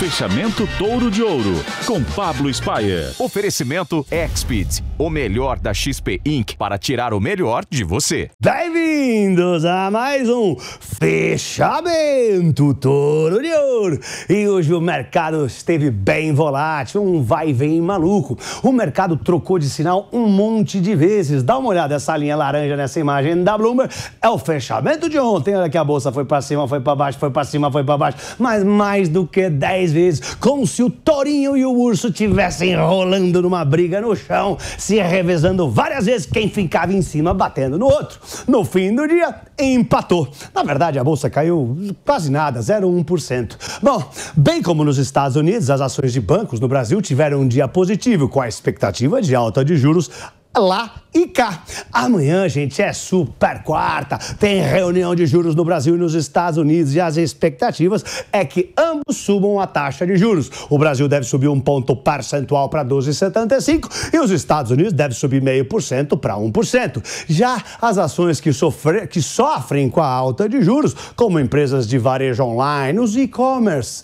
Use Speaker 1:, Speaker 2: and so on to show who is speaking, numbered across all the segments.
Speaker 1: Fechamento Touro de Ouro, com Pablo Spaia. Oferecimento XPIT, o melhor da XP Inc. para tirar o melhor de você. Bem-vindos a mais um Fechamento Touro de Ouro. E hoje o mercado esteve bem volátil, um vai e vem maluco. O mercado trocou de sinal um monte de vezes. Dá uma olhada nessa linha laranja nessa imagem da Bloomberg. É o fechamento de ontem. Olha que a bolsa foi para cima, foi para baixo, foi para cima, foi para baixo. Mas mais do que 10 três vezes, como se o Torinho e o urso estivessem rolando numa briga no chão, se revezando várias vezes quem ficava em cima batendo no outro. No fim do dia, empatou. Na verdade, a bolsa caiu quase nada, 0,1%. Bom, bem como nos Estados Unidos, as ações de bancos no Brasil tiveram um dia positivo, com a expectativa de alta de juros lá e cá. Amanhã, gente, é super quarta. Tem reunião de juros no Brasil e nos Estados Unidos e as expectativas é que ambos subam a taxa de juros. O Brasil deve subir um ponto percentual para 12,75 e os Estados Unidos deve subir meio por cento para 1%. Já as ações que, sofre, que sofrem com a alta de juros, como empresas de varejo online, os e-commerce,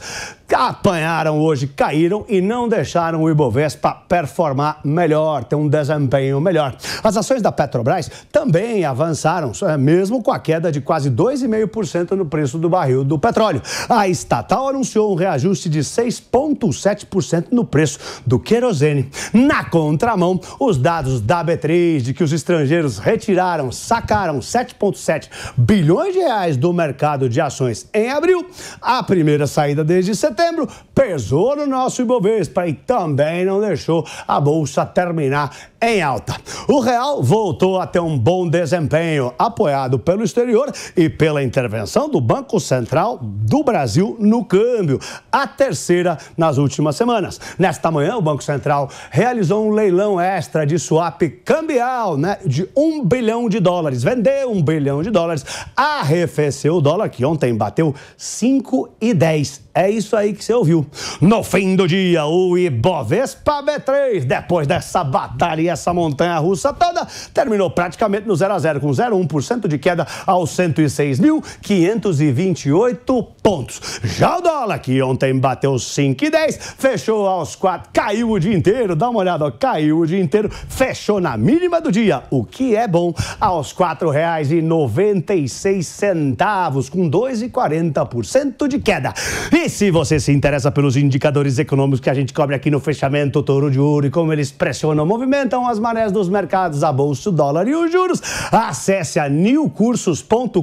Speaker 1: apanharam hoje, caíram e não deixaram o Ibovespa performar melhor, ter um desempenho melhor. As ações da Petrobras também avançaram, é, mesmo com a queda de quase 2,5% no preço do barril do petróleo. A estatal anunciou um reajuste de 6,7% no preço do querosene. Na contramão, os dados da B3 de que os estrangeiros retiraram, sacaram 7,7 bilhões de reais do mercado de ações em abril, a primeira saída desde setembro, setembro pesou no nosso Ibovespa e também não deixou a bolsa terminar em alta. O real voltou a ter um bom desempenho, apoiado pelo exterior e pela intervenção do Banco Central do Brasil no câmbio, a terceira nas últimas semanas. Nesta manhã, o Banco Central realizou um leilão extra de swap cambial, né, de um bilhão de dólares. Vendeu um bilhão de dólares, arrefeceu o dólar, que ontem bateu 5,10 é isso aí que você ouviu. No fim do dia, o Ibovespa B3, depois dessa batalha e essa montanha russa toda, terminou praticamente no 0 x 0 com 0,1% de queda aos 106.528 pontos. Já o dólar, que ontem bateu 5,10, fechou aos 4, caiu o dia inteiro, dá uma olhada, ó, caiu o dia inteiro, fechou na mínima do dia, o que é bom, aos R$ 4,96, com 2,40% de queda. E e se você se interessa pelos indicadores econômicos que a gente cobre aqui no fechamento Touro de Ouro e como eles pressionam, movimentam as marés dos mercados, a bolsa, o dólar e os juros, acesse a newcursos.com.br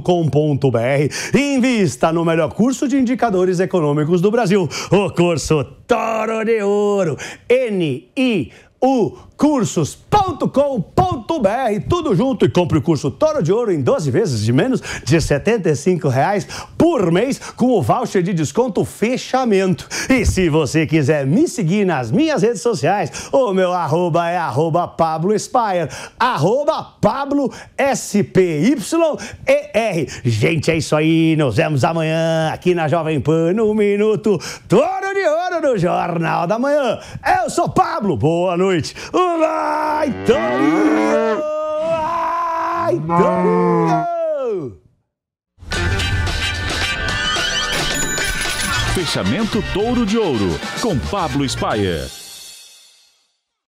Speaker 1: e invista no melhor curso de indicadores econômicos do Brasil, o curso Toro de Ouro, N-I o cursos.com.br, tudo junto e compre o curso Toro de Ouro em 12 vezes de menos de R$ reais por mês com o voucher de desconto fechamento. E se você quiser me seguir nas minhas redes sociais, o meu arroba é arroba Pablo Spire, arroba Pablo S-P-Y-E-R. Gente, é isso aí, nos vemos amanhã aqui na Jovem Pan no Minuto Toro de Ouro no Jornal da Manhã. Eu sou Pablo, boa noite. Vai, Toninho! Fechamento Touro de Ouro, com Pablo Spayer.